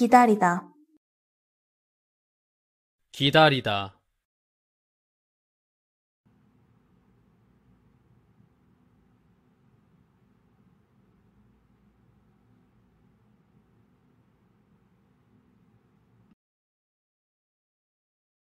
기다리다 기다리다